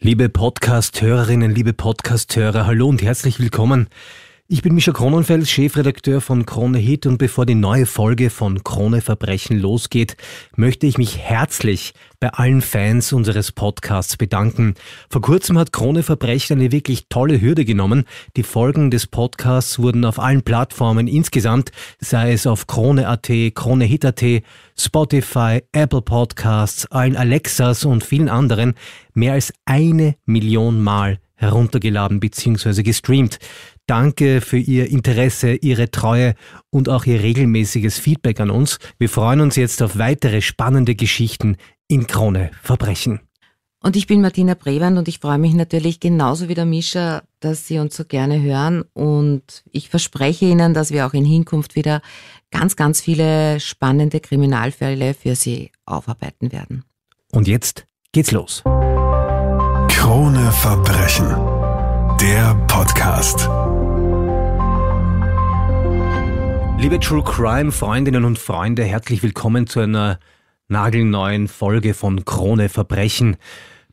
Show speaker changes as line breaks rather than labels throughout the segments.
Liebe Podcast-Hörerinnen, liebe Podcast-Hörer, hallo und herzlich willkommen ich bin Mischa Kronenfels, Chefredakteur von Krone Hit und bevor die neue Folge von Krone Verbrechen losgeht, möchte ich mich herzlich bei allen Fans unseres Podcasts bedanken. Vor kurzem hat Krone Verbrechen eine wirklich tolle Hürde genommen. Die Folgen des Podcasts wurden auf allen Plattformen insgesamt, sei es auf Krone.at, Krone Hit.at, Spotify, Apple Podcasts, allen Alexas und vielen anderen, mehr als eine Million Mal heruntergeladen bzw. gestreamt. Danke für Ihr Interesse, Ihre Treue und auch Ihr regelmäßiges Feedback an uns. Wir freuen uns jetzt auf weitere spannende Geschichten in Krone Verbrechen.
Und ich bin Martina Brewand und ich freue mich natürlich genauso wie der Mischa, dass Sie uns so gerne hören. Und ich verspreche Ihnen, dass wir auch in Hinkunft wieder ganz, ganz viele spannende Kriminalfälle für Sie aufarbeiten werden.
Und jetzt geht's los. Krone Verbrechen. Der Podcast. Liebe True Crime Freundinnen und Freunde, herzlich willkommen zu einer nagelneuen Folge von Krone Verbrechen.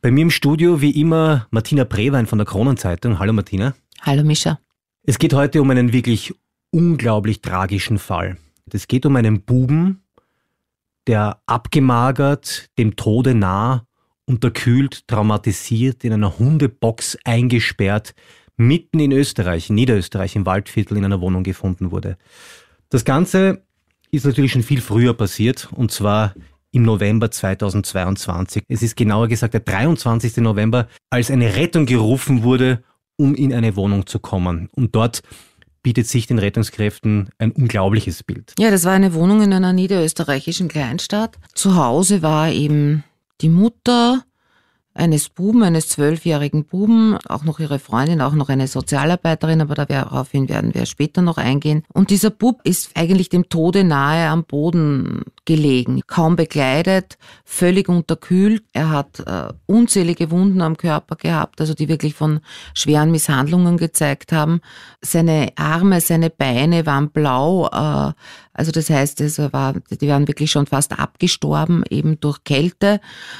Bei mir im Studio wie immer Martina Brewein von der Kronenzeitung. Hallo Martina. Hallo Mischa. Es geht heute um einen wirklich unglaublich tragischen Fall. Es geht um einen Buben, der abgemagert, dem Tode nah unterkühlt, traumatisiert, in einer Hundebox eingesperrt, mitten in Österreich, in Niederösterreich, im Waldviertel in einer Wohnung gefunden wurde. Das Ganze ist natürlich schon viel früher passiert, und zwar im November 2022. Es ist genauer gesagt der 23. November, als eine Rettung gerufen wurde, um in eine Wohnung zu kommen. Und dort bietet sich den Rettungskräften ein unglaubliches Bild.
Ja, das war eine Wohnung in einer niederösterreichischen Kleinstadt. Zu Hause war eben die Mutter eines Buben, eines zwölfjährigen Buben, auch noch ihre Freundin, auch noch eine Sozialarbeiterin, aber daraufhin werden wir später noch eingehen. Und dieser Bub ist eigentlich dem Tode nahe am Boden gelegen, kaum bekleidet, völlig unterkühlt. Er hat äh, unzählige Wunden am Körper gehabt, also die wirklich von schweren Misshandlungen gezeigt haben. Seine Arme, seine Beine waren blau, äh, also das heißt, es war, die waren wirklich schon fast abgestorben, eben durch Kälte.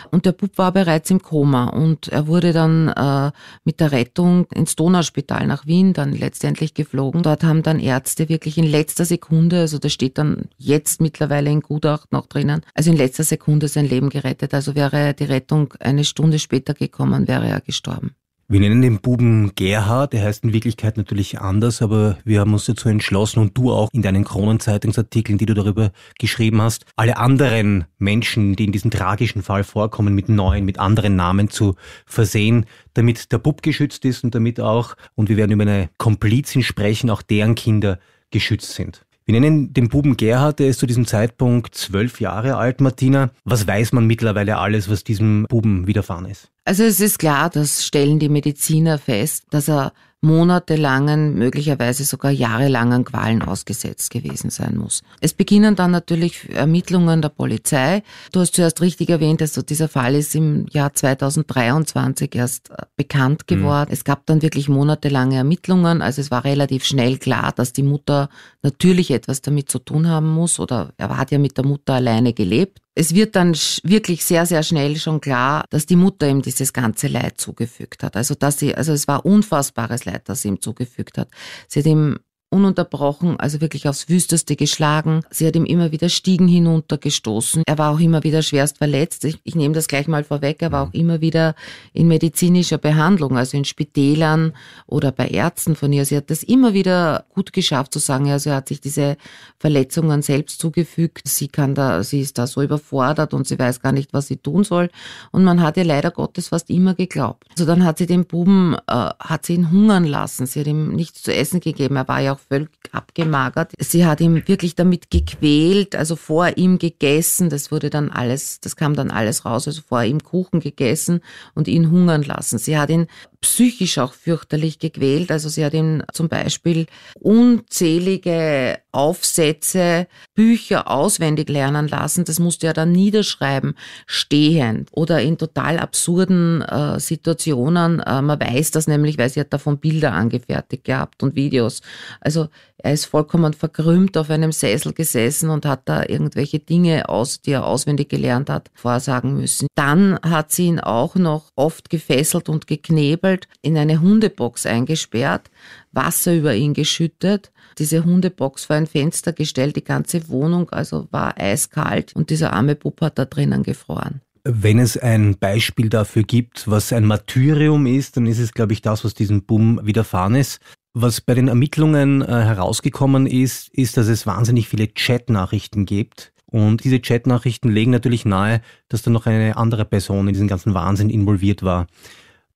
Und der Bub war bereits im Koma und er wurde dann äh, mit der Rettung ins Donauspital nach Wien dann letztendlich geflogen. Dort haben dann Ärzte wirklich in letzter Sekunde, also das steht dann jetzt mittlerweile in guter auch noch drinnen. Also in letzter Sekunde sein Leben gerettet. Also wäre die Rettung eine Stunde später gekommen, wäre er gestorben.
Wir nennen den Buben Gerhard, der heißt in Wirklichkeit natürlich anders, aber wir haben uns dazu entschlossen und du auch in deinen Kronenzeitungsartikeln, die du darüber geschrieben hast, alle anderen Menschen, die in diesem tragischen Fall vorkommen, mit neuen, mit anderen Namen zu versehen, damit der Bub geschützt ist und damit auch, und wir werden über eine Komplizin sprechen, auch deren Kinder geschützt sind. Wir nennen den Buben Gerhard, der ist zu diesem Zeitpunkt zwölf Jahre alt, Martina. Was weiß man mittlerweile alles, was diesem Buben widerfahren ist?
Also es ist klar, das stellen die Mediziner fest, dass er monatelangen, möglicherweise sogar jahrelangen Qualen ausgesetzt gewesen sein muss. Es beginnen dann natürlich Ermittlungen der Polizei. Du hast zuerst richtig erwähnt, also dieser Fall ist im Jahr 2023 erst äh, bekannt mhm. geworden. Mhm. Es gab dann wirklich monatelange Ermittlungen, also es war relativ schnell klar, dass die Mutter natürlich etwas damit zu tun haben muss oder er hat ja mit der Mutter alleine gelebt es wird dann wirklich sehr, sehr schnell schon klar, dass die Mutter ihm dieses ganze Leid zugefügt hat. Also, dass sie, also es war unfassbares Leid, das sie ihm zugefügt hat. Sie hat ihm ununterbrochen, also wirklich aufs Wüsteste geschlagen. Sie hat ihm immer wieder Stiegen hinuntergestoßen. Er war auch immer wieder schwerst verletzt. Ich, ich nehme das gleich mal vorweg. Er war mhm. auch immer wieder in medizinischer Behandlung, also in Spitälern oder bei Ärzten von ihr. Sie hat das immer wieder gut geschafft zu sagen. Also er hat sich diese Verletzungen selbst zugefügt. Sie kann da, sie ist da so überfordert und sie weiß gar nicht, was sie tun soll. Und man hat ihr leider Gottes fast immer geglaubt. So also dann hat sie den Buben, äh, hat sie ihn hungern lassen. Sie hat ihm nichts zu essen gegeben. Er war ja auch völlig abgemagert. Sie hat ihn wirklich damit gequält, also vor ihm gegessen. Das wurde dann alles, das kam dann alles raus, also vor ihm Kuchen gegessen und ihn hungern lassen. Sie hat ihn psychisch auch fürchterlich gequält. Also sie hat ihm zum Beispiel unzählige Aufsätze, Bücher auswendig lernen lassen. Das musst du ja dann niederschreiben, stehend oder in total absurden äh, Situationen. Äh, man weiß das nämlich, weil sie hat davon Bilder angefertigt gehabt und Videos. Also er ist vollkommen verkrümmt auf einem Sessel gesessen und hat da irgendwelche Dinge aus, die er auswendig gelernt hat, vorsagen müssen. Dann hat sie ihn auch noch oft gefesselt und geknebelt, in eine Hundebox eingesperrt, Wasser über ihn geschüttet diese Hundebox vor ein Fenster gestellt, die ganze Wohnung also war eiskalt und dieser arme Bub hat da drinnen gefroren.
Wenn es ein Beispiel dafür gibt, was ein Martyrium ist, dann ist es, glaube ich, das, was diesem Boom widerfahren ist. Was bei den Ermittlungen äh, herausgekommen ist, ist, dass es wahnsinnig viele Chatnachrichten gibt. Und diese Chatnachrichten legen natürlich nahe, dass da noch eine andere Person in diesen ganzen Wahnsinn involviert war.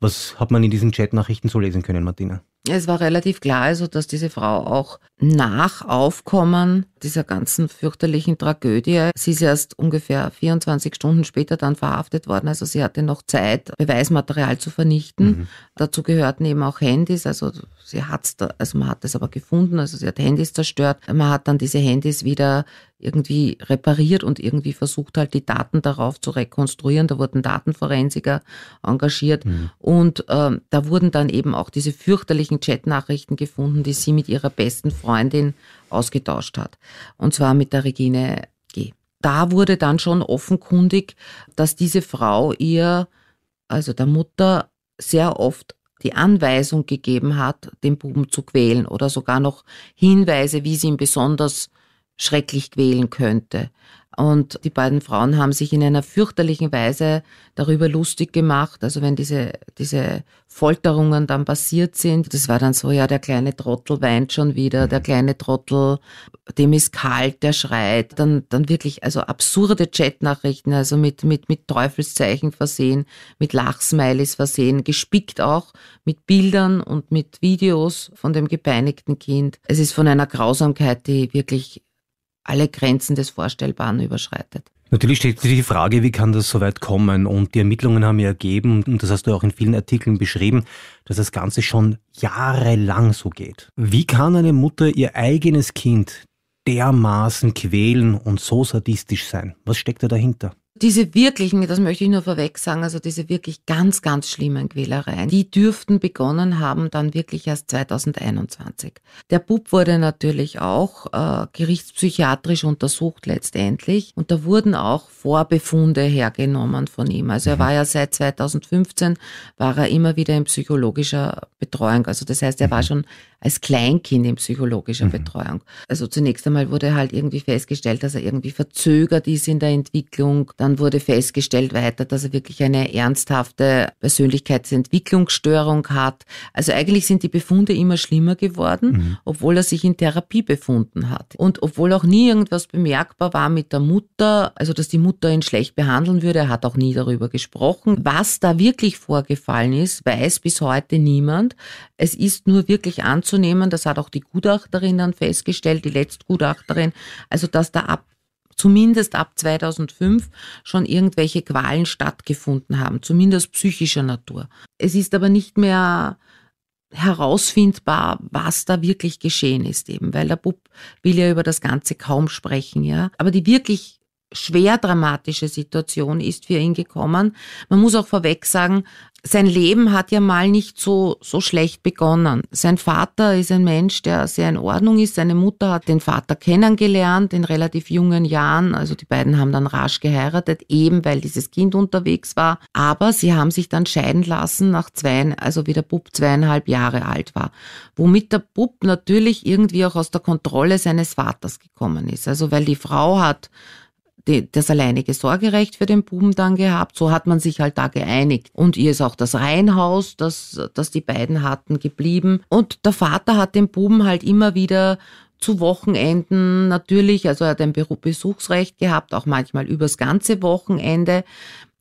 Was hat man in diesen Chatnachrichten so lesen können, Martina?
Es war relativ klar, also, dass diese Frau auch nach Aufkommen dieser ganzen fürchterlichen Tragödie, sie ist erst ungefähr 24 Stunden später dann verhaftet worden, also sie hatte noch Zeit, Beweismaterial zu vernichten. Mhm. Dazu gehörten eben auch Handys, also sie hat's, also man hat es aber gefunden, also sie hat Handys zerstört. Man hat dann diese Handys wieder irgendwie repariert und irgendwie versucht halt die Daten darauf zu rekonstruieren. Da wurden Datenforensiker engagiert mhm. und ähm, da wurden dann eben auch diese fürchterlichen Chatnachrichten gefunden, die sie mit ihrer besten Freundin ausgetauscht hat. Und zwar mit der Regine G. Da wurde dann schon offenkundig, dass diese Frau ihr, also der Mutter, sehr oft die Anweisung gegeben hat, den Buben zu quälen oder sogar noch Hinweise, wie sie ihn besonders schrecklich quälen könnte. Und die beiden Frauen haben sich in einer fürchterlichen Weise darüber lustig gemacht. Also wenn diese, diese Folterungen dann passiert sind, das war dann so, ja, der kleine Trottel weint schon wieder, der kleine Trottel, dem ist kalt, der schreit. Dann, dann wirklich, also absurde Chatnachrichten, also mit, mit, mit Teufelszeichen versehen, mit Lachsmilies versehen, gespickt auch mit Bildern und mit Videos von dem gepeinigten Kind. Es ist von einer Grausamkeit, die wirklich alle Grenzen des Vorstellbaren überschreitet.
Natürlich steht die Frage, wie kann das so weit kommen? Und die Ermittlungen haben ja ergeben, und das hast du auch in vielen Artikeln beschrieben, dass das Ganze schon jahrelang so geht. Wie kann eine Mutter ihr eigenes Kind dermaßen quälen und so sadistisch sein? Was steckt da dahinter?
Diese wirklichen, das möchte ich nur vorweg sagen, also diese wirklich ganz, ganz schlimmen Quälereien, die dürften begonnen haben dann wirklich erst 2021. Der Bub wurde natürlich auch äh, gerichtspsychiatrisch untersucht letztendlich und da wurden auch Vorbefunde hergenommen von ihm. Also er mhm. war ja seit 2015, war er immer wieder in psychologischer Betreuung. Also das heißt, er war mhm. schon als Kleinkind in psychologischer mhm. Betreuung. Also zunächst einmal wurde halt irgendwie festgestellt, dass er irgendwie verzögert ist in der Entwicklung. Dann wurde festgestellt weiter, dass er wirklich eine ernsthafte Persönlichkeitsentwicklungsstörung hat. Also eigentlich sind die Befunde immer schlimmer geworden, mhm. obwohl er sich in Therapie befunden hat. Und obwohl auch nie irgendwas bemerkbar war mit der Mutter, also dass die Mutter ihn schlecht behandeln würde, er hat auch nie darüber gesprochen. Was da wirklich vorgefallen ist, weiß bis heute niemand. Es ist nur wirklich an zu nehmen. Das hat auch die Gutachterin dann festgestellt, die Letztgutachterin. Also, dass da ab zumindest ab 2005 schon irgendwelche Qualen stattgefunden haben, zumindest psychischer Natur. Es ist aber nicht mehr herausfindbar, was da wirklich geschehen ist eben, weil der Bub will ja über das Ganze kaum sprechen, ja. Aber die wirklich schwer dramatische Situation ist für ihn gekommen. Man muss auch vorweg sagen, sein Leben hat ja mal nicht so, so schlecht begonnen. Sein Vater ist ein Mensch, der sehr in Ordnung ist. Seine Mutter hat den Vater kennengelernt in relativ jungen Jahren. Also die beiden haben dann rasch geheiratet, eben weil dieses Kind unterwegs war. Aber sie haben sich dann scheiden lassen nach zwei, also wie der Bub zweieinhalb Jahre alt war. Womit der Bub natürlich irgendwie auch aus der Kontrolle seines Vaters gekommen ist. Also weil die Frau hat die, das alleinige Sorgerecht für den Buben dann gehabt. So hat man sich halt da geeinigt. Und ihr ist auch das Reihenhaus, das, das die beiden hatten, geblieben. Und der Vater hat den Buben halt immer wieder zu Wochenenden natürlich, also er hat ein Besuchsrecht gehabt, auch manchmal übers ganze Wochenende.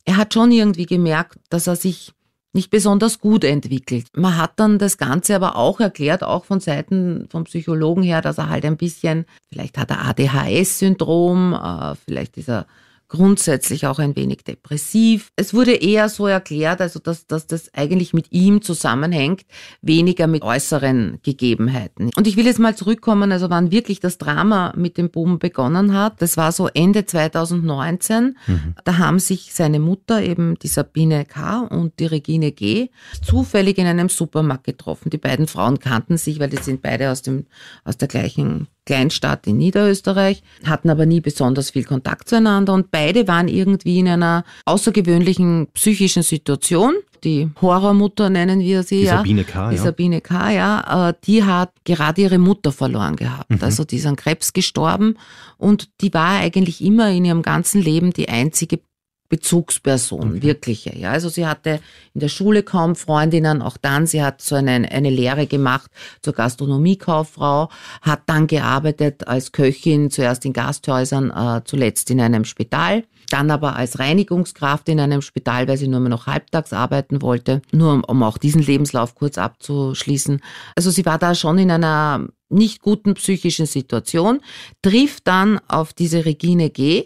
Er hat schon irgendwie gemerkt, dass er sich nicht besonders gut entwickelt. Man hat dann das Ganze aber auch erklärt, auch von Seiten vom Psychologen her, dass er halt ein bisschen, vielleicht hat er ADHS-Syndrom, äh, vielleicht ist er grundsätzlich auch ein wenig depressiv. Es wurde eher so erklärt, also dass, dass das eigentlich mit ihm zusammenhängt, weniger mit äußeren Gegebenheiten. Und ich will jetzt mal zurückkommen, also wann wirklich das Drama mit dem Buben begonnen hat. Das war so Ende 2019. Mhm. Da haben sich seine Mutter, eben die Sabine K. und die Regine G. zufällig in einem Supermarkt getroffen. Die beiden Frauen kannten sich, weil die sind beide aus, dem, aus der gleichen Kleinstadt in Niederösterreich, hatten aber nie besonders viel Kontakt zueinander und beide waren irgendwie in einer außergewöhnlichen psychischen Situation. Die Horrormutter nennen wir sie, die ja. Sabine K. Die ja. Sabine K., ja. Äh, die hat gerade ihre Mutter verloren gehabt. Mhm. Also die ist an Krebs gestorben und die war eigentlich immer in ihrem ganzen Leben die einzige Bezugsperson, okay. wirkliche. Ja, also sie hatte in der Schule kaum Freundinnen, auch dann, sie hat so eine, eine Lehre gemacht zur Gastronomiekauffrau, hat dann gearbeitet als Köchin, zuerst in Gasthäusern, äh, zuletzt in einem Spital, dann aber als Reinigungskraft in einem Spital, weil sie nur mehr noch halbtags arbeiten wollte, nur um, um auch diesen Lebenslauf kurz abzuschließen. Also sie war da schon in einer nicht guten psychischen Situation, trifft dann auf diese Regine G.,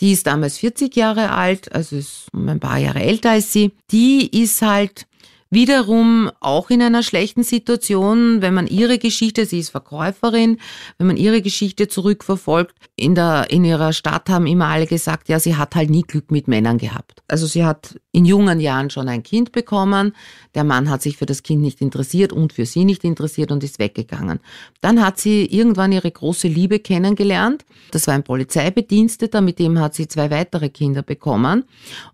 die ist damals 40 Jahre alt, also ist um ein paar Jahre älter als sie, die ist halt wiederum auch in einer schlechten Situation, wenn man ihre Geschichte, sie ist Verkäuferin, wenn man ihre Geschichte zurückverfolgt, in, der, in ihrer Stadt haben immer alle gesagt, ja, sie hat halt nie Glück mit Männern gehabt. Also sie hat in jungen Jahren schon ein Kind bekommen, der Mann hat sich für das Kind nicht interessiert und für sie nicht interessiert und ist weggegangen. Dann hat sie irgendwann ihre große Liebe kennengelernt. Das war ein Polizeibediensteter, mit dem hat sie zwei weitere Kinder bekommen.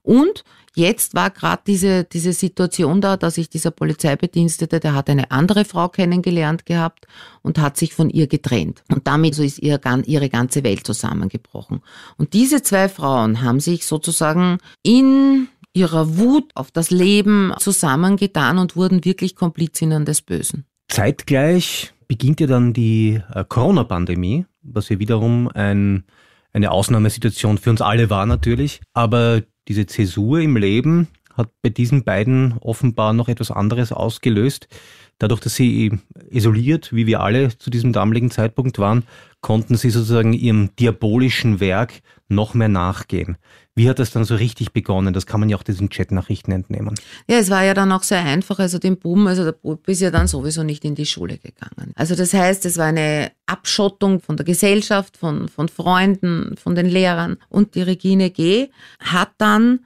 Und Jetzt war gerade diese, diese Situation da, dass sich dieser Polizeibedienstete, der hat eine andere Frau kennengelernt gehabt und hat sich von ihr getrennt. Und damit so ist ihr, ihre ganze Welt zusammengebrochen. Und diese zwei Frauen haben sich sozusagen in ihrer Wut auf das Leben zusammengetan und wurden wirklich Komplizinnen des Bösen.
Zeitgleich beginnt ja dann die äh, Corona-Pandemie, was ja wiederum ein eine Ausnahmesituation für uns alle war natürlich. Aber diese Zäsur im Leben hat bei diesen beiden offenbar noch etwas anderes ausgelöst. Dadurch, dass sie isoliert, wie wir alle zu diesem damaligen Zeitpunkt waren, konnten sie sozusagen ihrem diabolischen Werk noch mehr nachgehen. Wie hat das dann so richtig begonnen? Das kann man ja auch diesen Chatnachrichten entnehmen.
Ja, es war ja dann auch sehr einfach. Also den Buben, also der Bub ist ja dann sowieso nicht in die Schule gegangen. Also das heißt, es war eine Abschottung von der Gesellschaft, von, von Freunden, von den Lehrern. Und die Regine G. hat dann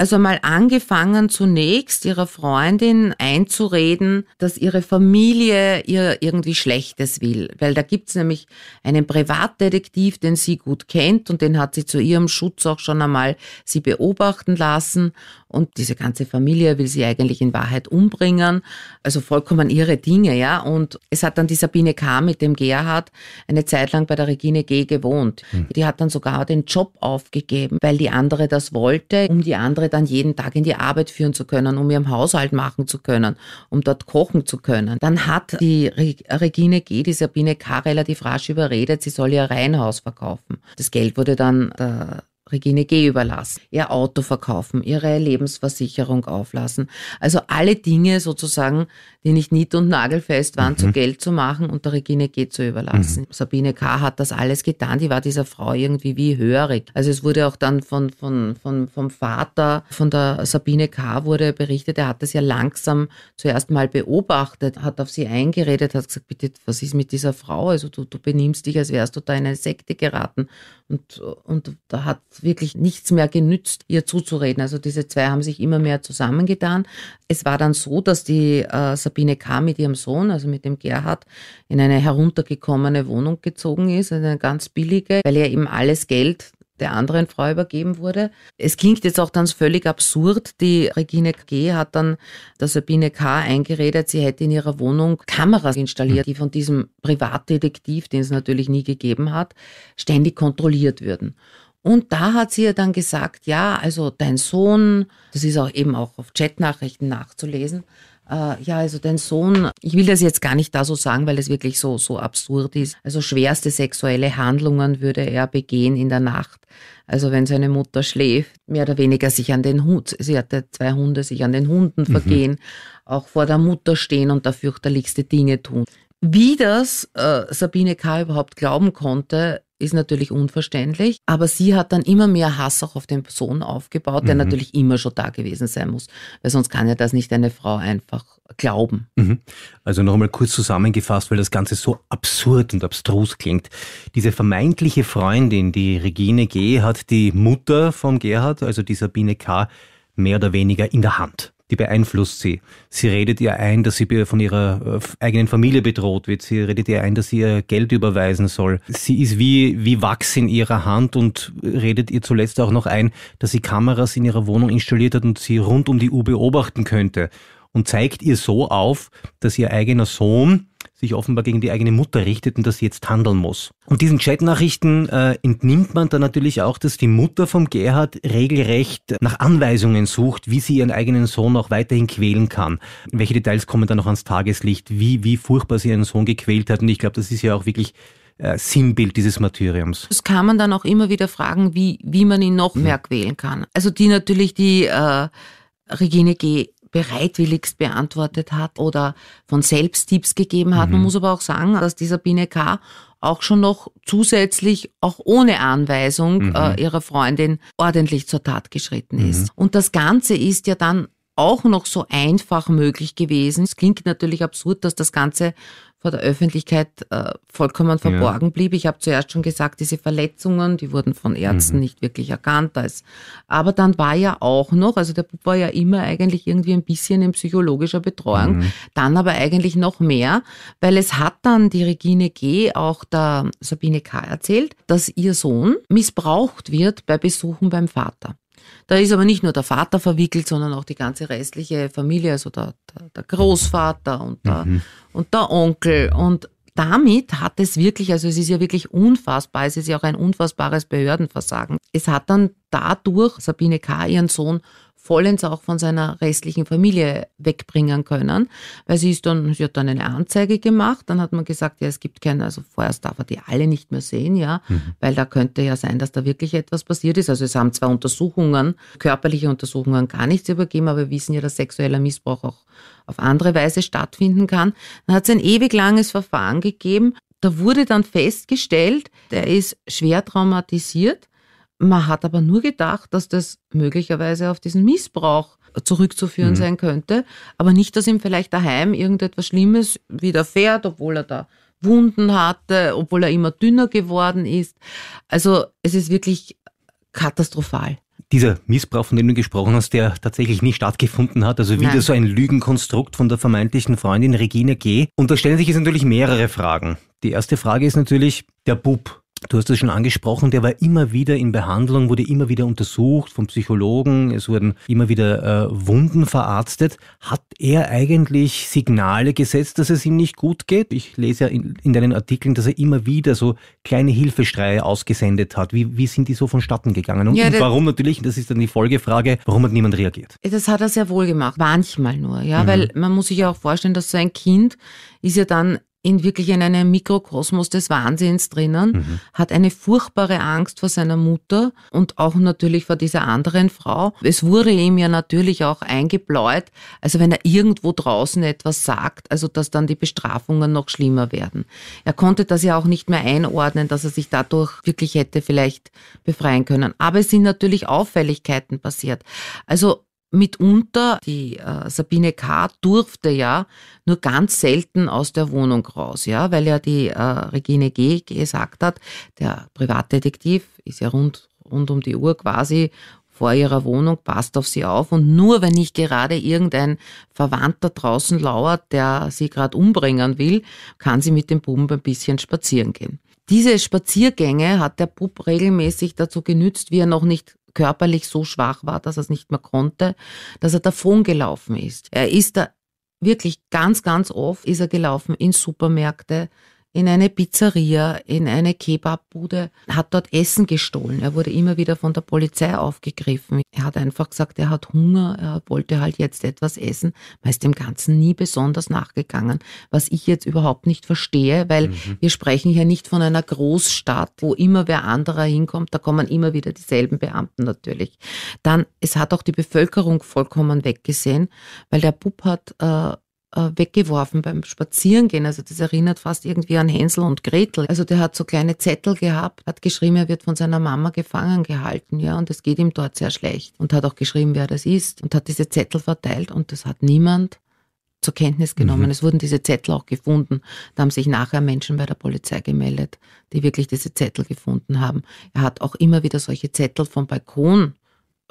also mal angefangen zunächst ihrer Freundin einzureden, dass ihre Familie ihr irgendwie Schlechtes will. Weil da gibt's nämlich einen Privatdetektiv, den sie gut kennt und den hat sie zu ihrem Schutz auch schon einmal sie beobachten lassen. Und diese ganze Familie will sie eigentlich in Wahrheit umbringen. Also vollkommen ihre Dinge, ja. Und es hat dann die Sabine K. mit dem Gerhard eine Zeit lang bei der Regine G. gewohnt. Hm. Die hat dann sogar den Job aufgegeben, weil die andere das wollte, um die andere dann jeden Tag in die Arbeit führen zu können, um ihren Haushalt machen zu können, um dort kochen zu können. Dann hat die Regine G., die Sabine K. relativ rasch überredet, sie soll ihr Reihenhaus verkaufen. Das Geld wurde dann der äh, Regine G. überlassen, ihr Auto verkaufen, ihre Lebensversicherung auflassen. Also alle Dinge sozusagen, die nicht nied- und nagelfest waren, mhm. zu Geld zu machen und der Regine G. zu überlassen. Mhm. Sabine K. hat das alles getan, die war dieser Frau irgendwie wie hörig. Also es wurde auch dann von, von, von, vom Vater, von der Sabine K. wurde berichtet, er hat das ja langsam zuerst mal beobachtet, hat auf sie eingeredet, hat gesagt, bitte, was ist mit dieser Frau? Also du, du benimmst dich, als wärst du da in eine Sekte geraten und, und da hat wirklich nichts mehr genützt, ihr zuzureden. Also diese zwei haben sich immer mehr zusammengetan. Es war dann so, dass die äh, Sabine K. mit ihrem Sohn, also mit dem Gerhard, in eine heruntergekommene Wohnung gezogen ist, eine ganz billige, weil er eben alles Geld, der anderen Frau übergeben wurde. Es klingt jetzt auch dann völlig absurd. Die Regine G. hat dann der Sabine K. eingeredet, sie hätte in ihrer Wohnung Kameras installiert, die von diesem Privatdetektiv, den es natürlich nie gegeben hat, ständig kontrolliert würden. Und da hat sie ja dann gesagt, ja, also dein Sohn, das ist auch eben auch auf Chatnachrichten nachzulesen, äh, ja, also dein Sohn, ich will das jetzt gar nicht da so sagen, weil es wirklich so, so absurd ist. Also schwerste sexuelle Handlungen würde er begehen in der Nacht. Also wenn seine Mutter schläft, mehr oder weniger sich an den Hund, sie hatte zwei Hunde, sich an den Hunden mhm. vergehen, mhm. auch vor der Mutter stehen und da fürchterlichste Dinge tun. Wie das äh, Sabine K. überhaupt glauben konnte, ist natürlich unverständlich, aber sie hat dann immer mehr Hass auch auf den Sohn aufgebaut, der mhm. natürlich immer schon da gewesen sein muss, weil sonst kann ja das nicht eine Frau einfach glauben.
Mhm. Also nochmal kurz zusammengefasst, weil das Ganze so absurd und abstrus klingt. Diese vermeintliche Freundin, die Regine G., hat die Mutter vom Gerhard, also die Sabine K., mehr oder weniger in der Hand die beeinflusst sie. Sie redet ihr ein, dass sie von ihrer äh, eigenen Familie bedroht wird. Sie redet ihr ein, dass sie ihr Geld überweisen soll. Sie ist wie, wie Wachs in ihrer Hand und redet ihr zuletzt auch noch ein, dass sie Kameras in ihrer Wohnung installiert hat und sie rund um die Uhr beobachten könnte. Und zeigt ihr so auf, dass ihr eigener Sohn sich offenbar gegen die eigene Mutter richtet und das jetzt handeln muss. Und diesen Chatnachrichten äh, entnimmt man dann natürlich auch, dass die Mutter vom Gerhard regelrecht nach Anweisungen sucht, wie sie ihren eigenen Sohn auch weiterhin quälen kann. Welche Details kommen dann noch ans Tageslicht, wie, wie furchtbar sie ihren Sohn gequält hat. Und ich glaube, das ist ja auch wirklich äh, Sinnbild dieses Martyriums.
Das kann man dann auch immer wieder fragen, wie, wie man ihn noch mhm. mehr quälen kann. Also die natürlich die äh, Regine G bereitwilligst beantwortet hat oder von selbst Tipps gegeben hat. Mhm. Man muss aber auch sagen, dass dieser Biene K auch schon noch zusätzlich, auch ohne Anweisung mhm. äh, ihrer Freundin, ordentlich zur Tat geschritten mhm. ist. Und das Ganze ist ja dann auch noch so einfach möglich gewesen. Es klingt natürlich absurd, dass das Ganze vor der Öffentlichkeit äh, vollkommen verborgen ja. blieb. Ich habe zuerst schon gesagt, diese Verletzungen, die wurden von Ärzten mhm. nicht wirklich erkannt. Als. Aber dann war ja auch noch, also der Bub war ja immer eigentlich irgendwie ein bisschen in psychologischer Betreuung, mhm. dann aber eigentlich noch mehr, weil es hat dann die Regine G. auch der Sabine K. erzählt, dass ihr Sohn missbraucht wird bei Besuchen beim Vater. Da ist aber nicht nur der Vater verwickelt, sondern auch die ganze restliche Familie, also der, der, der Großvater und der, mhm. und der Onkel. Und damit hat es wirklich, also es ist ja wirklich unfassbar, es ist ja auch ein unfassbares Behördenversagen. Es hat dann dadurch Sabine K. ihren Sohn vollends auch von seiner restlichen Familie wegbringen können, weil sie ist dann, sie hat dann eine Anzeige gemacht, dann hat man gesagt, ja, es gibt keine, also vorerst darf er die alle nicht mehr sehen, ja, mhm. weil da könnte ja sein, dass da wirklich etwas passiert ist. Also es haben zwar Untersuchungen, körperliche Untersuchungen gar nichts übergeben, aber wir wissen ja, dass sexueller Missbrauch auch auf andere Weise stattfinden kann. Dann hat es ein ewig langes Verfahren gegeben. Da wurde dann festgestellt, der ist schwer traumatisiert man hat aber nur gedacht, dass das möglicherweise auf diesen Missbrauch zurückzuführen mhm. sein könnte, aber nicht, dass ihm vielleicht daheim irgendetwas Schlimmes widerfährt, obwohl er da Wunden hatte, obwohl er immer dünner geworden ist. Also es ist wirklich katastrophal
dieser Missbrauch, von dem du gesprochen hast, der tatsächlich nie stattgefunden hat, also wieder Nein. so ein Lügenkonstrukt von der vermeintlichen Freundin Regina G. Und da stellen sich jetzt natürlich mehrere Fragen. Die erste Frage ist natürlich, der Bub, Du hast es schon angesprochen, der war immer wieder in Behandlung, wurde immer wieder untersucht von Psychologen, es wurden immer wieder äh, Wunden verarztet. Hat er eigentlich Signale gesetzt, dass es ihm nicht gut geht? Ich lese ja in, in deinen Artikeln, dass er immer wieder so kleine Hilfestreie ausgesendet hat. Wie, wie sind die so vonstatten gegangen? Und, ja, und warum natürlich, das ist dann die Folgefrage, warum hat niemand reagiert?
Das hat er sehr wohl gemacht, manchmal nur, ja, mhm. weil man muss sich ja auch vorstellen, dass so ein Kind ist ja dann in wirklich in einem Mikrokosmos des Wahnsinns drinnen, mhm. hat eine furchtbare Angst vor seiner Mutter und auch natürlich vor dieser anderen Frau. Es wurde ihm ja natürlich auch eingebläut, also wenn er irgendwo draußen etwas sagt, also dass dann die Bestrafungen noch schlimmer werden. Er konnte das ja auch nicht mehr einordnen, dass er sich dadurch wirklich hätte vielleicht befreien können. Aber es sind natürlich Auffälligkeiten passiert. Also mitunter, die äh, Sabine K. durfte ja nur ganz selten aus der Wohnung raus, ja, weil ja die äh, Regine G. gesagt hat, der Privatdetektiv ist ja rund, rund um die Uhr quasi vor ihrer Wohnung, passt auf sie auf und nur wenn nicht gerade irgendein Verwandter draußen lauert, der sie gerade umbringen will, kann sie mit dem Buben ein bisschen spazieren gehen. Diese Spaziergänge hat der Bub regelmäßig dazu genützt, wie er noch nicht körperlich so schwach war, dass er es nicht mehr konnte, dass er davon gelaufen ist. Er ist da wirklich ganz, ganz oft ist er gelaufen in Supermärkte, in eine Pizzeria, in eine Kebabbude, hat dort Essen gestohlen. Er wurde immer wieder von der Polizei aufgegriffen. Er hat einfach gesagt, er hat Hunger, er wollte halt jetzt etwas essen. Man ist dem Ganzen nie besonders nachgegangen, was ich jetzt überhaupt nicht verstehe, weil mhm. wir sprechen hier nicht von einer Großstadt, wo immer wer anderer hinkommt. Da kommen immer wieder dieselben Beamten natürlich. Dann, es hat auch die Bevölkerung vollkommen weggesehen, weil der Bub hat äh, äh, weggeworfen beim Spazierengehen. Also das erinnert fast irgendwie an Hänsel und Gretel. Also der hat so kleine Zettel gehabt, hat geschrieben, er wird von seiner Mama gefangen gehalten, ja, und es geht ihm dort sehr schlecht. Und hat auch geschrieben, wer das ist und hat diese Zettel verteilt und das hat niemand zur Kenntnis genommen. Mhm. Es wurden diese Zettel auch gefunden. Da haben sich nachher Menschen bei der Polizei gemeldet, die wirklich diese Zettel gefunden haben. Er hat auch immer wieder solche Zettel vom Balkon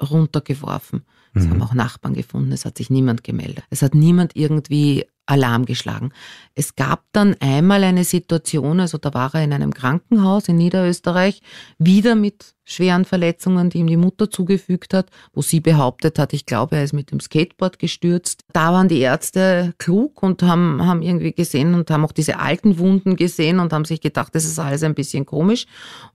runtergeworfen. Es mhm. haben auch Nachbarn gefunden, es hat sich niemand gemeldet. Es hat niemand irgendwie Alarm geschlagen. Es gab dann einmal eine Situation, also da war er in einem Krankenhaus in Niederösterreich, wieder mit schweren Verletzungen, die ihm die Mutter zugefügt hat, wo sie behauptet hat, ich glaube, er ist mit dem Skateboard gestürzt. Da waren die Ärzte klug und haben, haben irgendwie gesehen und haben auch diese alten Wunden gesehen und haben sich gedacht, das ist alles ein bisschen komisch.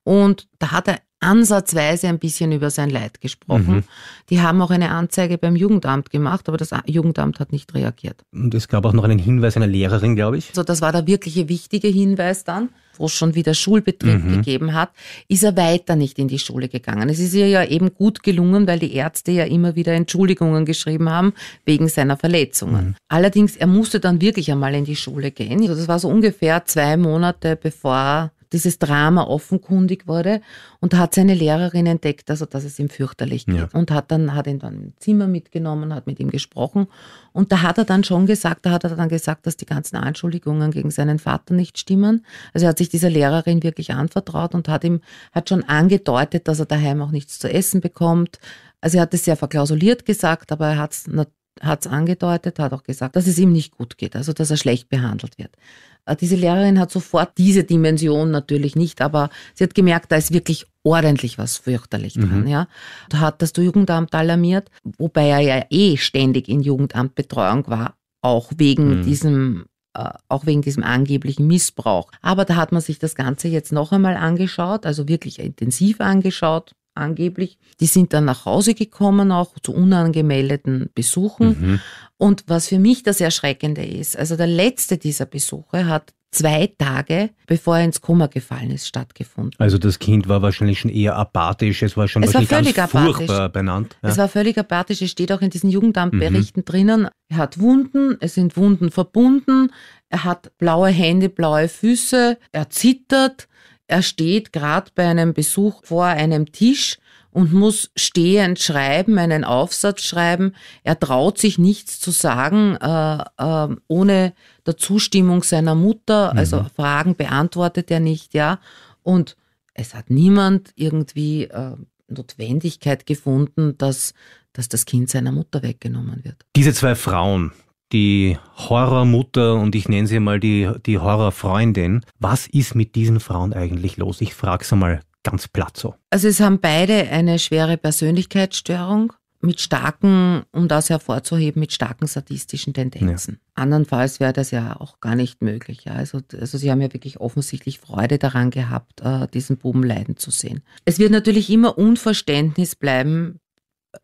Und da hat er ansatzweise ein bisschen über sein Leid gesprochen. Mhm. Die haben auch eine Anzeige beim Jugendamt gemacht, aber das Jugendamt hat nicht reagiert. Und es gab auch noch
einen Hinweis einer Lehrerin, glaube ich. So,
also das war der wirkliche wichtige Hinweis dann, wo es schon wieder Schulbetrieb mhm. gegeben hat, ist er weiter nicht in die Schule gegangen. Es ist ihr ja eben gut gelungen, weil die Ärzte ja immer wieder Entschuldigungen geschrieben haben wegen seiner Verletzungen. Mhm. Allerdings, er musste dann wirklich einmal in die Schule gehen. Also das war so ungefähr zwei Monate, bevor dieses Drama offenkundig wurde und hat seine Lehrerin entdeckt, also dass es ihm fürchterlich geht. Ja. Und hat dann, hat ihn dann im Zimmer mitgenommen, hat mit ihm gesprochen. Und da hat er dann schon gesagt, da hat er dann gesagt, dass die ganzen Anschuldigungen gegen seinen Vater nicht stimmen. Also er hat sich dieser Lehrerin wirklich anvertraut und hat ihm, hat schon angedeutet, dass er daheim auch nichts zu essen bekommt. Also er hat es sehr verklausuliert gesagt, aber er hat es hat es angedeutet, hat auch gesagt, dass es ihm nicht gut geht, also dass er schlecht behandelt wird. Äh, diese Lehrerin hat sofort diese Dimension natürlich nicht, aber sie hat gemerkt, da ist wirklich ordentlich was fürchterlich dran, mhm. ja. Da hat das Jugendamt alarmiert, wobei er ja eh ständig in Jugendamtbetreuung war, auch wegen mhm. diesem äh, auch wegen diesem angeblichen Missbrauch. Aber da hat man sich das Ganze jetzt noch einmal angeschaut, also wirklich intensiv angeschaut angeblich. Die sind dann nach Hause gekommen, auch zu unangemeldeten Besuchen. Mhm. Und was für mich das Erschreckende ist, also der letzte dieser Besuche hat zwei Tage, bevor er ins Koma gefallen ist, stattgefunden.
Also das Kind war wahrscheinlich schon eher apathisch, es war schon es war völlig ganz apathisch. furchtbar benannt. Ja. Es war
völlig apathisch, es steht auch in diesen Jugendamtberichten mhm. drinnen. Er hat Wunden, es sind Wunden verbunden, er hat blaue Hände, blaue Füße, er zittert, er steht gerade bei einem Besuch vor einem Tisch und muss stehend schreiben, einen Aufsatz schreiben. Er traut sich nichts zu sagen, äh, äh, ohne der Zustimmung seiner Mutter. Also mhm. Also Fragen beantwortet er nicht, ja. Und es hat niemand irgendwie äh, Notwendigkeit gefunden, dass, dass das Kind seiner Mutter weggenommen wird.
Diese zwei Frauen, die Horrormutter und ich nenne sie mal die, die Horrorfreundin. Was ist mit diesen Frauen eigentlich los? Ich frage es einmal ganz platt so.
Also es haben beide eine schwere Persönlichkeitsstörung mit starken, um das hervorzuheben, mit starken sadistischen Tendenzen. Ja. Andernfalls wäre das ja auch gar nicht möglich. Ja. Also, also sie haben ja wirklich offensichtlich Freude daran gehabt, äh, diesen Buben leiden zu sehen. Es wird natürlich immer Unverständnis bleiben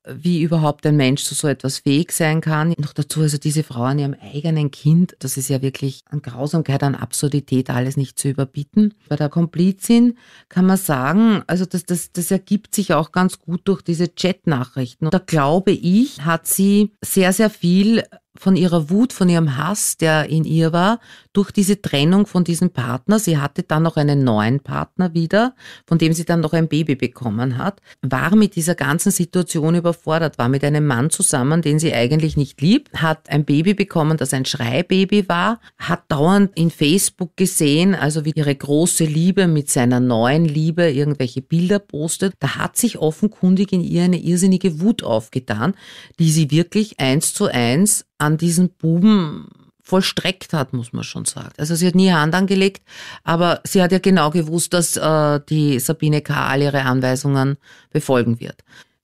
wie überhaupt ein Mensch zu so etwas fähig sein kann. Noch dazu, also diese Frau an ihrem eigenen Kind, das ist ja wirklich an Grausamkeit, an Absurdität alles nicht zu überbieten. Bei der Komplizin kann man sagen, also das, das, das ergibt sich auch ganz gut durch diese Chat-Nachrichten. Da glaube ich, hat sie sehr, sehr viel von ihrer Wut, von ihrem Hass, der in ihr war, durch diese Trennung von diesem Partner, sie hatte dann noch einen neuen Partner wieder, von dem sie dann noch ein Baby bekommen hat, war mit dieser ganzen Situation überfordert, war mit einem Mann zusammen, den sie eigentlich nicht liebt, hat ein Baby bekommen, das ein Schreibaby war, hat dauernd in Facebook gesehen, also wie ihre große Liebe mit seiner neuen Liebe irgendwelche Bilder postet. Da hat sich offenkundig in ihr eine irrsinnige Wut aufgetan, die sie wirklich eins zu eins an diesen Buben vollstreckt hat, muss man schon sagen. Also sie hat nie Hand angelegt, aber sie hat ja genau gewusst, dass äh, die Sabine K. all ihre Anweisungen befolgen wird.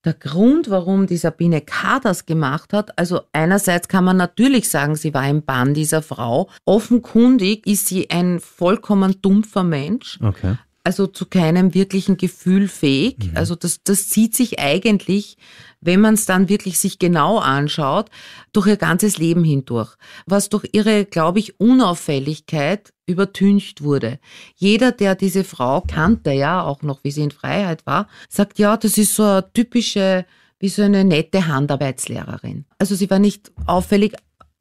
Der Grund, warum die Sabine K. das gemacht hat, also einerseits kann man natürlich sagen, sie war im Bann dieser Frau. Offenkundig ist sie ein vollkommen dumpfer Mensch. Okay also zu keinem wirklichen Gefühl fähig. Mhm. Also das, das zieht sich eigentlich, wenn man es dann wirklich sich genau anschaut, durch ihr ganzes Leben hindurch, was durch ihre, glaube ich, Unauffälligkeit übertüncht wurde. Jeder, der diese Frau kannte, ja auch noch, wie sie in Freiheit war, sagt, ja, das ist so eine typische, wie so eine nette Handarbeitslehrerin. Also sie war nicht auffällig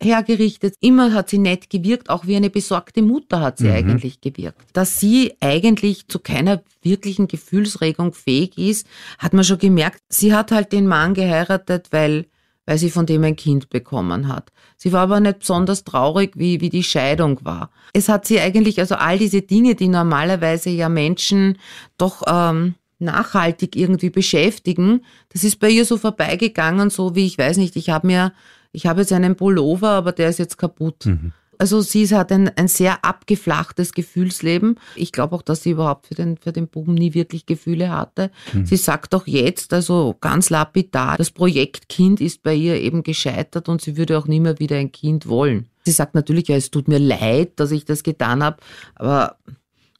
hergerichtet. Immer hat sie nett gewirkt, auch wie eine besorgte Mutter hat sie mhm. eigentlich gewirkt. Dass sie eigentlich zu keiner wirklichen Gefühlsregung fähig ist, hat man schon gemerkt. Sie hat halt den Mann geheiratet, weil weil sie von dem ein Kind bekommen hat. Sie war aber nicht besonders traurig, wie, wie die Scheidung war. Es hat sie eigentlich, also all diese Dinge, die normalerweise ja Menschen doch ähm, nachhaltig irgendwie beschäftigen, das ist bei ihr so vorbeigegangen, so wie ich weiß nicht, ich habe mir ich habe jetzt einen Pullover, aber der ist jetzt kaputt. Mhm. Also sie hat ein, ein sehr abgeflachtes Gefühlsleben. Ich glaube auch, dass sie überhaupt für den, für den Buben nie wirklich Gefühle hatte. Mhm. Sie sagt auch jetzt, also ganz lapidar, das Projekt Kind ist bei ihr eben gescheitert und sie würde auch nie mehr wieder ein Kind wollen. Sie sagt natürlich, ja, es tut mir leid, dass ich das getan habe, aber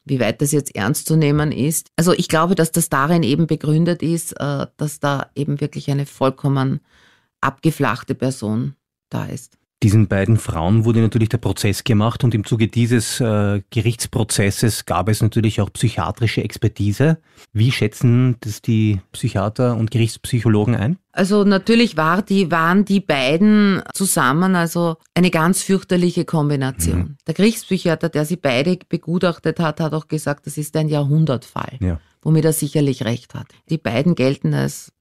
wie weit das jetzt ernst zu nehmen ist. Also ich glaube, dass das darin eben begründet ist, äh, dass da eben wirklich eine vollkommen abgeflachte Person da ist.
Diesen beiden Frauen wurde natürlich der Prozess gemacht und im Zuge dieses äh, Gerichtsprozesses gab es natürlich auch psychiatrische Expertise. Wie schätzen das die Psychiater und Gerichtspsychologen ein?
Also natürlich war die, waren die beiden zusammen also eine ganz fürchterliche Kombination. Mhm. Der Gerichtspsychiater, der sie beide begutachtet hat, hat auch gesagt, das ist ein Jahrhundertfall. Ja womit er sicherlich recht hat. Die beiden gelten als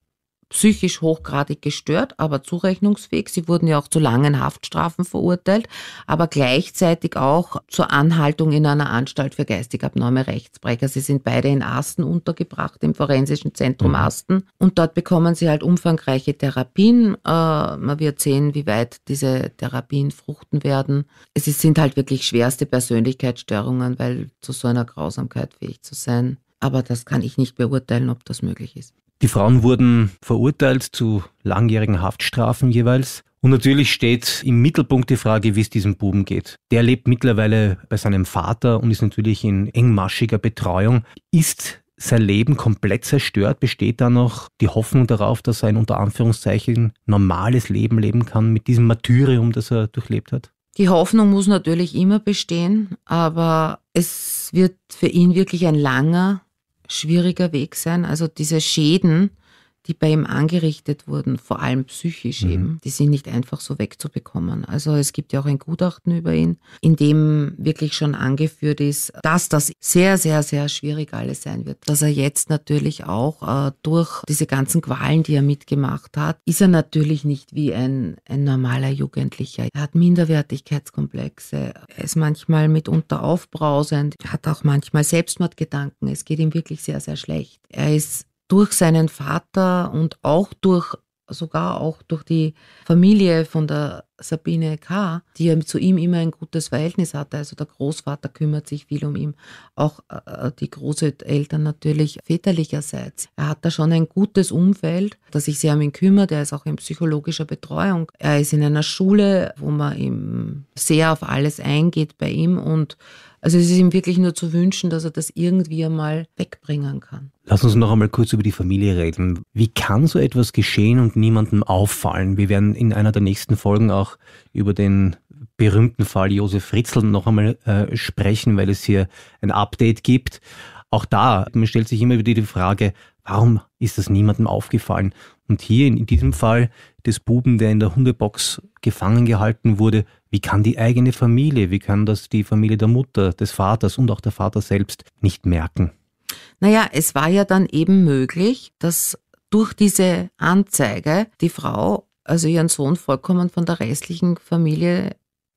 psychisch hochgradig gestört, aber zurechnungsfähig. Sie wurden ja auch zu langen Haftstrafen verurteilt, aber gleichzeitig auch zur Anhaltung in einer Anstalt für geistig abnorme Rechtsbrecher. Sie sind beide in Asten untergebracht, im forensischen Zentrum mhm. Asten. Und dort bekommen sie halt umfangreiche Therapien. Äh, man wird sehen, wie weit diese Therapien fruchten werden. Es sind halt wirklich schwerste Persönlichkeitsstörungen, weil zu so einer Grausamkeit fähig zu sein. Aber das kann ich nicht beurteilen, ob das möglich ist.
Die Frauen wurden verurteilt zu langjährigen Haftstrafen jeweils. Und natürlich steht im Mittelpunkt die Frage, wie es diesem Buben geht. Der lebt mittlerweile bei seinem Vater und ist natürlich in engmaschiger Betreuung. Ist sein Leben komplett zerstört? Besteht da noch die Hoffnung darauf, dass er ein unter Anführungszeichen normales Leben leben kann mit diesem Martyrium, das er durchlebt hat?
Die Hoffnung muss natürlich immer bestehen, aber es wird für ihn wirklich ein langer schwieriger Weg sein. Also diese Schäden, die bei ihm angerichtet wurden, vor allem psychisch mhm. eben, die sind nicht einfach so wegzubekommen. Also es gibt ja auch ein Gutachten über ihn, in dem wirklich schon angeführt ist, dass das sehr, sehr, sehr schwierig alles sein wird. Dass er jetzt natürlich auch äh, durch diese ganzen Qualen, die er mitgemacht hat, ist er natürlich nicht wie ein, ein normaler Jugendlicher. Er hat Minderwertigkeitskomplexe, er ist manchmal mitunter aufbrausend, hat auch manchmal Selbstmordgedanken. Es geht ihm wirklich sehr, sehr schlecht. Er ist durch seinen Vater und auch durch sogar auch durch die Familie von der Sabine K., die ja zu ihm immer ein gutes Verhältnis hatte. Also der Großvater kümmert sich viel um ihn, auch äh, äh, die Großeltern natürlich väterlicherseits. Er hat da schon ein gutes Umfeld, das sich sehr um ihn kümmert. Er ist auch in psychologischer Betreuung. Er ist in einer Schule, wo man ihm sehr auf alles eingeht bei ihm und also es ist ihm wirklich nur zu wünschen, dass er das irgendwie einmal wegbringen kann. Lass uns
noch einmal kurz über die Familie reden. Wie kann so etwas geschehen und niemandem auffallen? Wir werden in einer der nächsten Folgen auch über den berühmten Fall Josef Fritzl noch einmal äh, sprechen, weil es hier ein Update gibt. Auch da, man stellt sich immer wieder die Frage, warum ist das niemandem aufgefallen? Und hier in, in diesem Fall des Buben, der in der Hundebox gefangen gehalten wurde, wie kann die eigene Familie, wie kann das die Familie der Mutter, des Vaters und auch der Vater selbst nicht merken?
Naja, es war ja dann eben möglich, dass durch diese Anzeige die Frau also ihren Sohn vollkommen von der restlichen Familie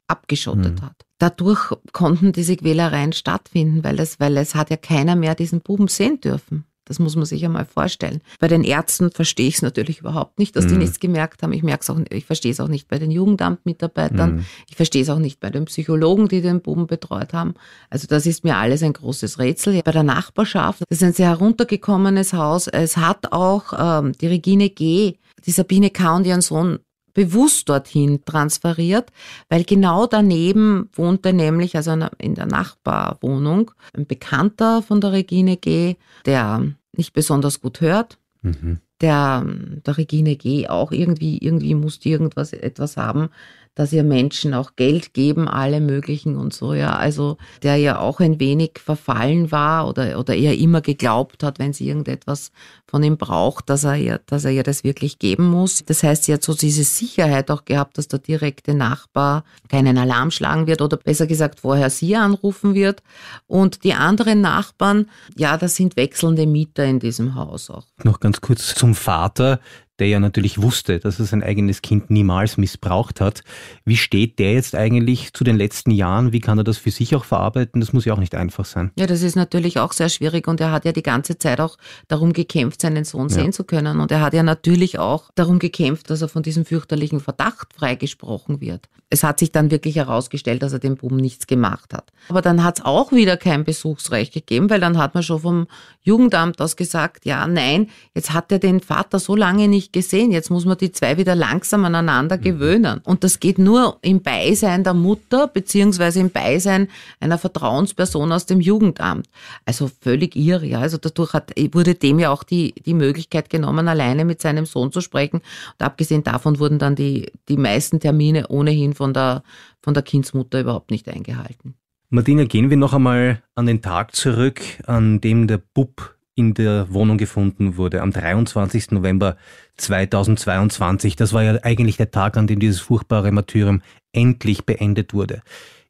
abgeschottet mhm. hat. Dadurch konnten diese Quälereien stattfinden, weil es, weil es hat ja keiner mehr diesen Buben sehen dürfen. Das muss man sich ja mal vorstellen. Bei den Ärzten verstehe ich es natürlich überhaupt nicht, dass mhm. die nichts gemerkt haben. Ich merke es auch, ich verstehe es auch nicht bei den Jugendamtmitarbeitern. Mhm. Ich verstehe es auch nicht bei den Psychologen, die den Buben betreut haben. Also das ist mir alles ein großes Rätsel. Bei der Nachbarschaft, das ist ein sehr heruntergekommenes Haus. Es hat auch ähm, die Regine G die Sabine K. und ihren Sohn bewusst dorthin transferiert, weil genau daneben wohnte nämlich, also in der Nachbarwohnung, ein Bekannter von der Regine G., der nicht besonders gut hört. Mhm. Der, der Regine G. auch irgendwie, irgendwie musste irgendwas etwas haben, dass ihr Menschen auch Geld geben, alle möglichen und so, ja. Also der ja auch ein wenig verfallen war oder, oder er immer geglaubt hat, wenn sie irgendetwas von ihm braucht, dass er ihr, dass er ihr das wirklich geben muss. Das heißt, sie hat so diese Sicherheit auch gehabt, dass der direkte Nachbar keinen Alarm schlagen wird oder besser gesagt vorher sie anrufen wird. Und die anderen Nachbarn, ja, das sind wechselnde Mieter in diesem Haus auch.
Noch ganz kurz zum Vater der ja natürlich wusste, dass er sein eigenes Kind niemals missbraucht hat. Wie steht der jetzt eigentlich zu den letzten Jahren? Wie kann er das für sich auch verarbeiten? Das muss ja auch nicht einfach sein.
Ja, das ist natürlich auch sehr schwierig und er hat ja die ganze Zeit auch darum gekämpft, seinen Sohn ja. sehen zu können und er hat ja natürlich auch darum gekämpft, dass er von diesem fürchterlichen Verdacht freigesprochen wird. Es hat sich dann wirklich herausgestellt, dass er dem Buben nichts gemacht hat. Aber dann hat es auch wieder kein Besuchsrecht gegeben, weil dann hat man schon vom Jugendamt aus gesagt, ja, nein, jetzt hat er den Vater so lange nicht nicht gesehen. Jetzt muss man die zwei wieder langsam aneinander mhm. gewöhnen. Und das geht nur im Beisein der Mutter beziehungsweise im Beisein einer Vertrauensperson aus dem Jugendamt. Also völlig irre, ja. Also dadurch hat, wurde dem ja auch die, die Möglichkeit genommen, alleine mit seinem Sohn zu sprechen. Und abgesehen davon wurden dann die, die meisten Termine ohnehin von der, von der Kindsmutter überhaupt nicht eingehalten.
Martina, gehen wir noch einmal an den Tag zurück, an dem der Bub in der Wohnung gefunden wurde, am 23. November 2022. Das war ja eigentlich der Tag, an dem dieses furchtbare Martyrium endlich beendet wurde.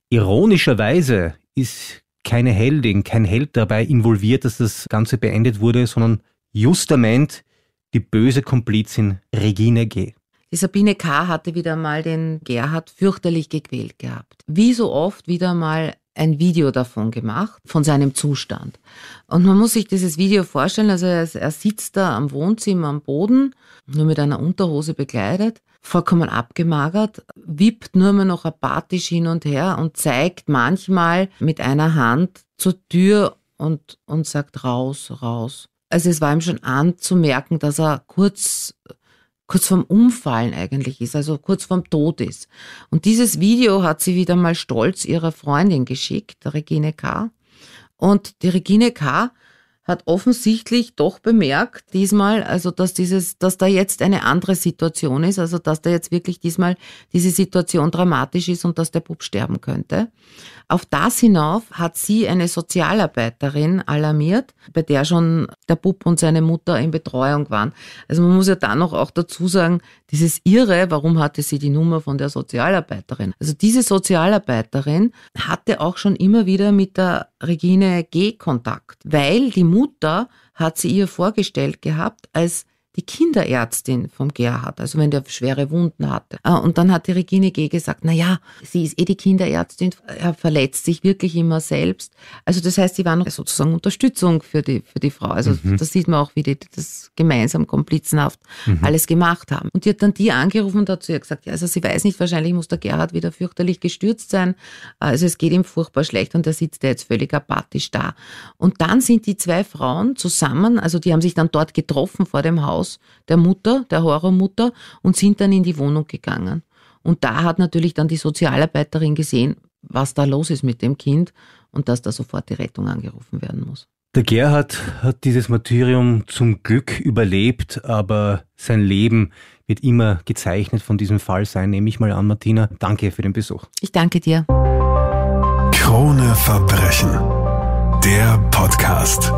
Ironischerweise ist keine Heldin, kein Held dabei involviert, dass das Ganze beendet wurde, sondern justament die böse Komplizin
Regine G. Die Sabine K. hatte wieder mal den Gerhard fürchterlich gequält gehabt. Wie so oft wieder mal ein Video davon gemacht, von seinem Zustand. Und man muss sich dieses Video vorstellen, also er, er sitzt da am Wohnzimmer am Boden, nur mit einer Unterhose bekleidet, vollkommen abgemagert, wippt nur mehr noch apathisch hin und her und zeigt manchmal mit einer Hand zur Tür und, und sagt raus, raus. Also es war ihm schon anzumerken, dass er kurz kurz vorm Umfallen eigentlich ist, also kurz vorm Tod ist. Und dieses Video hat sie wieder mal stolz ihrer Freundin geschickt, der Regine K. Und die Regine K hat offensichtlich doch bemerkt, diesmal, also dass dieses, dass da jetzt eine andere Situation ist, also dass da jetzt wirklich diesmal diese Situation dramatisch ist und dass der Bub sterben könnte. Auf das hinauf hat sie eine Sozialarbeiterin alarmiert, bei der schon der Bub und seine Mutter in Betreuung waren. Also man muss ja da noch auch dazu sagen, dieses Irre, warum hatte sie die Nummer von der Sozialarbeiterin? Also diese Sozialarbeiterin hatte auch schon immer wieder mit der Regine G. Kontakt, weil die Mutter Mutter hat sie ihr vorgestellt gehabt als die Kinderärztin vom Gerhard, also wenn der schwere Wunden hatte. Äh, und dann hat die Regine G. gesagt, na ja, sie ist eh die Kinderärztin, er verletzt sich wirklich immer selbst. Also das heißt, sie waren sozusagen Unterstützung für die, für die Frau. Also mhm. das sieht man auch, wie die das gemeinsam, komplizenhaft mhm. alles gemacht haben. Und die hat dann die angerufen und dazu ihr gesagt, ja, also sie weiß nicht, wahrscheinlich muss der Gerhard wieder fürchterlich gestürzt sein. Also es geht ihm furchtbar schlecht und er sitzt ja jetzt völlig apathisch da. Und dann sind die zwei Frauen zusammen, also die haben sich dann dort getroffen vor dem Haus, Haus der Mutter, der Horrormutter und sind dann in die Wohnung gegangen. Und da hat natürlich dann die Sozialarbeiterin gesehen, was da los ist mit dem Kind und dass da sofort die Rettung angerufen werden muss.
Der Gerhard hat dieses Martyrium zum Glück überlebt, aber sein Leben wird immer gezeichnet von diesem Fall sein, nehme ich mal an, Martina. Danke für den Besuch.
Ich danke dir. Krone Verbrechen, der Podcast.